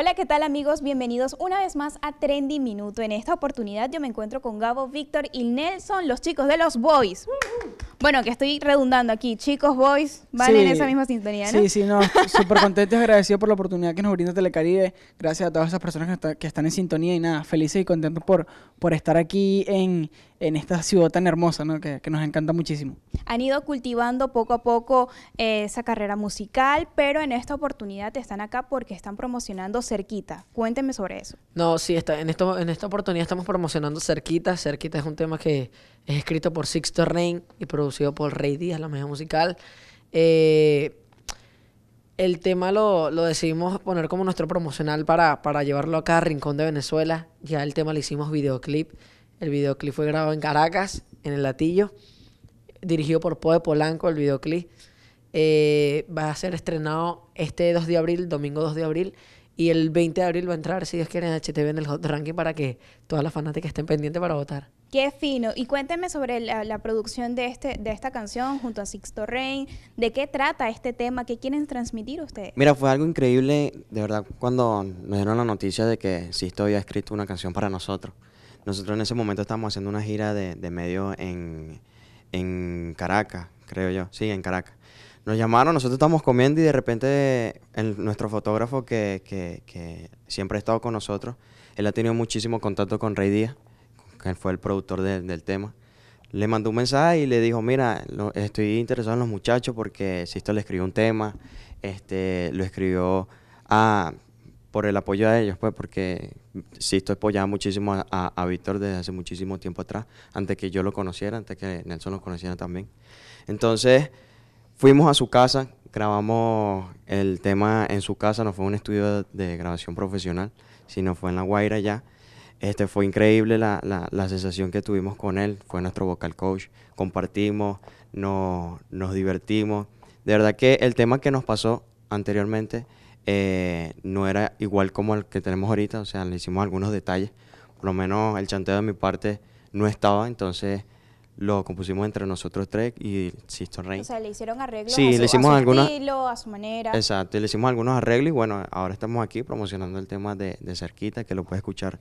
Hola, ¿qué tal amigos? Bienvenidos una vez más a Trendy Minuto. En esta oportunidad yo me encuentro con Gabo, Víctor y Nelson, los chicos de los Boys. Bueno, que estoy redundando aquí, chicos, boys, van en esa misma sintonía, ¿no? Sí, sí, no, súper contentos y agradecido por la oportunidad que nos brinda Telecaribe. Gracias a todas esas personas que, están en sintonía y nada, felices y contentos por, por estar aquí en, en esta ciudad tan hermosa, ¿no? que, nos encanta muchísimo. Han ido cultivando poco a poco eh, esa carrera musical, pero en esta oportunidad están acá porque están promocionando cerquita. Cuénteme sobre eso. No, sí, está, en, en esta oportunidad estamos promocionando cerquita. Cerquita es un tema que es escrito por Sixto Rain y producido por Rey Díaz, la mejor musical. Eh, el tema lo, lo, decidimos poner como nuestro promocional para, para llevarlo acá a Rincón de Venezuela. Ya el tema le hicimos videoclip. El videoclip fue grabado en Caracas, en el Latillo, dirigido por Poe Polanco, el videoclip. Eh, va a ser estrenado este 2 de abril, domingo 2 de abril, y el 20 de abril va a entrar, si Dios quiere, en HTV en el Hot Ranking para que todas las fanáticas estén pendientes para votar. Qué fino. Y cuénteme sobre la, producción de, este, de esta canción junto a Sixto Rain. ¿De qué trata este tema? ¿Qué quieren transmitir ustedes? Mira, fue algo increíble, de verdad, cuando nos dieron la noticia de que Sixto había escrito una canción para nosotros. Nosotros en ese momento estábamos haciendo una gira de, de medio en, Caracas, creo yo. Sí, en Caracas. Nos llamaron, nosotros estábamos comiendo y de repente nuestro fotógrafo que, siempre ha estado con nosotros, él ha tenido muchísimo contacto con Rey Díaz, que fue el productor del tema. Le mandó un mensaje y le dijo, mira, estoy interesado en los muchachos porque Sisto le escribió un tema, este, lo escribió a por el apoyo de ellos, pues, porque sí estoy apoyado muchísimo a, Víctor desde hace muchísimo tiempo atrás, antes que yo lo conociera, antes que Nelson lo conociera también. Entonces, fuimos a su casa, grabamos el tema en su casa, no fue un estudio de, grabación profesional, sino fue en La Guaira ya. Este, fue increíble la, sensación que tuvimos con él, fue nuestro vocal coach, compartimos, nos, nos divertimos. De verdad que el tema que nos pasó anteriormente eh, no era igual como el que tenemos ahorita, o sea, le hicimos algunos detalles, por lo menos el chanteo de mi parte no estaba, entonces lo compusimos entre nosotros tres y Sisto Rey. O sea, le hicieron arreglos a su, le hicimos a su manera. Exacto, le hicimos algunos arreglos y bueno, ahora estamos aquí promocionando el tema de, Cerquita, que lo puede escuchar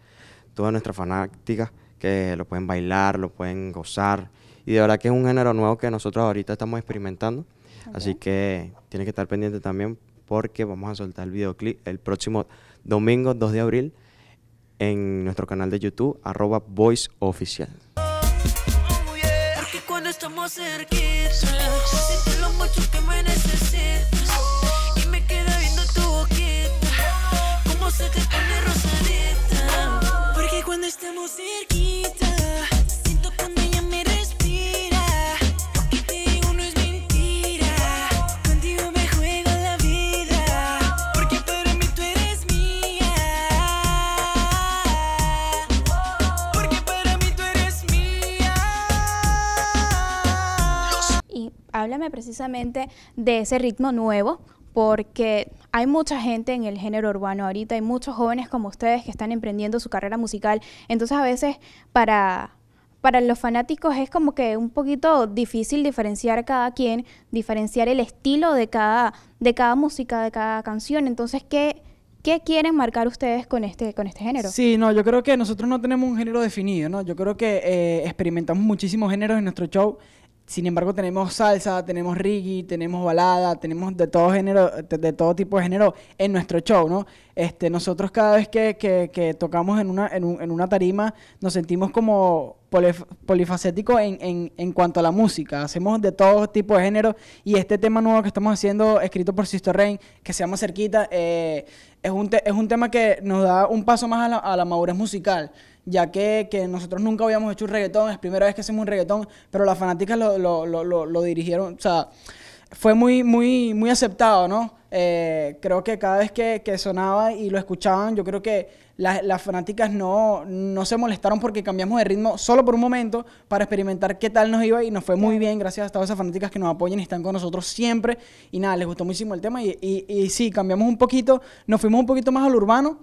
toda nuestra fanática, que lo pueden bailar, lo pueden gozar. Y de verdad que es un género nuevo que nosotros ahorita estamos experimentando. Así que tiene que estar pendiente también porque vamos a soltar el videoclip el próximo domingo 2 de abril en nuestro canal de YouTube, arroba Voice Oficial. háblame precisamente de ese ritmo nuevo, porque hay mucha gente en el género urbano ahorita, hay muchos jóvenes como ustedes que están emprendiendo su carrera musical, entonces a veces para, para los fanáticos es como que un poquito difícil diferenciar cada quien, diferenciar el estilo de cada, de cada música, de cada canción, entonces ¿qué, ¿Qué quieren marcar ustedes con este, con este género? Sí, no, yo creo que nosotros no tenemos un género definido, ¿no? Yo creo que eh, experimentamos muchísimos géneros en nuestro show. Sin embargo, tenemos salsa, tenemos reggae, tenemos balada, tenemos de todo género, de todo tipo de género en nuestro show, ¿no? Este, nosotros cada vez que, tocamos en una, en, una tarima nos sentimos como polifacéticos en, cuanto a la música. Hacemos de todo tipo de género y este tema nuevo que estamos haciendo, escrito por Sister Rain, que se llama Cerquita, eh, es, un es un tema que nos da un paso más a la madurez musical ya que, nosotros nunca habíamos hecho un reggaetón, es la primera vez que hacemos un reggaetón, pero las fanáticas lo, lo, dirigieron, o sea, fue muy, muy, muy aceptado, ¿no? Eh, creo que cada vez que, sonaba y lo escuchaban, yo creo que las fanáticas no, se molestaron porque cambiamos de ritmo solo por un momento para experimentar qué tal nos iba y nos fue muy bien, gracias a todas esas fanáticas que nos apoyan y están con nosotros siempre. Y nada, les gustó muchísimo el tema y, y, y sí, cambiamos un poquito, nos fuimos un poquito más al urbano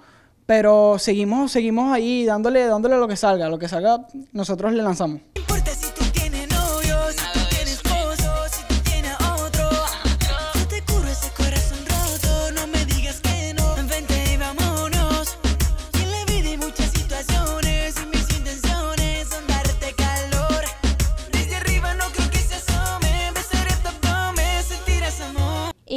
pero seguimos, seguimos ahí dándole, dándole lo que salga. Lo que salga, nosotros le lanzamos.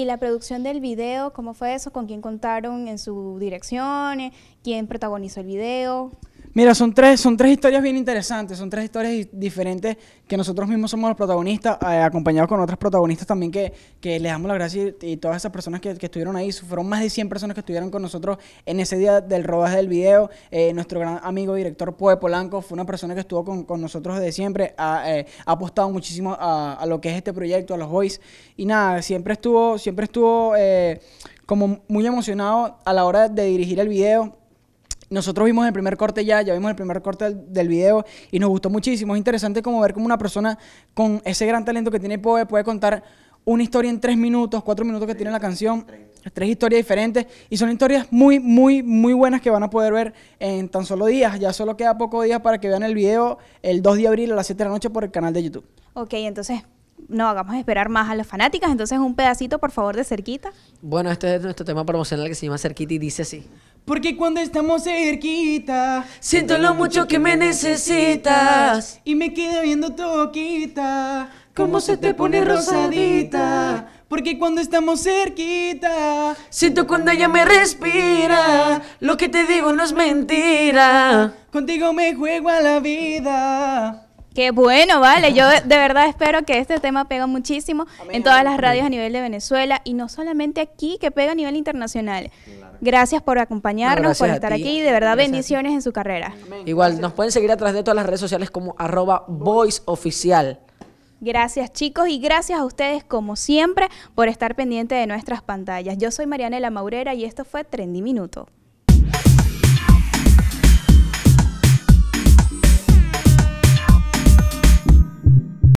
¿Y la producción del video, cómo fue eso? ¿Con quién contaron en su dirección? ¿Quién protagonizó el video? Mira, son tres, son tres historias bien interesantes, son tres historias diferentes que nosotros mismos somos los protagonistas, eh, acompañados con otros protagonistas también que, que les damos las gracias y, todas esas personas que, estuvieron ahí, fueron más de 100 personas que estuvieron con nosotros en ese día del rodaje del video. Eh, nuestro gran amigo director Pue Polanco fue una persona que estuvo con, con nosotros desde siempre, eh, ha, apostado muchísimo a, a, lo que es este proyecto, a los boys y nada, siempre estuvo, siempre estuvo como muy emocionado a la hora de dirigir el video nosotros vimos el primer corte ya, ya vimos el primer corte del, video y nos gustó muchísimo. Es interesante como ver cómo una persona con ese gran talento que tiene Poe puede contar una historia en tres minutos, cuatro minutos que tiene la canción, tres historias diferentes y son historias muy, muy, muy buenas que van a poder ver en tan solo días. Ya solo queda pocos días para que vean el video el 2 de abril a las 7 de la noche por el canal de YouTube. Ok, entonces no hagamos esperar más a las fanáticas. Entonces, un pedacito, por favor, de cerquita. Bueno, este es nuestro tema promocional que se llama Cerquita y dice así. Porque cuando estamos cerquita, siento lo mucho que me necesitas. Y me queda viendo toquita, cómo se te pone rosadita. Porque cuando estamos cerquita, siento cuando ella me respira. Lo que te digo no es mentira. Contigo me juego a la vida. Qué bueno, vale. Yo de verdad espero que este tema pega muchísimo en todas las radios a nivel de Venezuela y no solamente aquí, que pega a nivel internacional. Gracias por acompañarnos, por estar aquí. De verdad, bendiciones en su carrera. Igual, nos pueden seguir atrás de todas las redes sociales como arroba voiceoficial. Gracias chicos y gracias a ustedes como siempre por estar pendiente de nuestras pantallas. Yo soy Marianela Maurera y esto fue Trendy Minuto.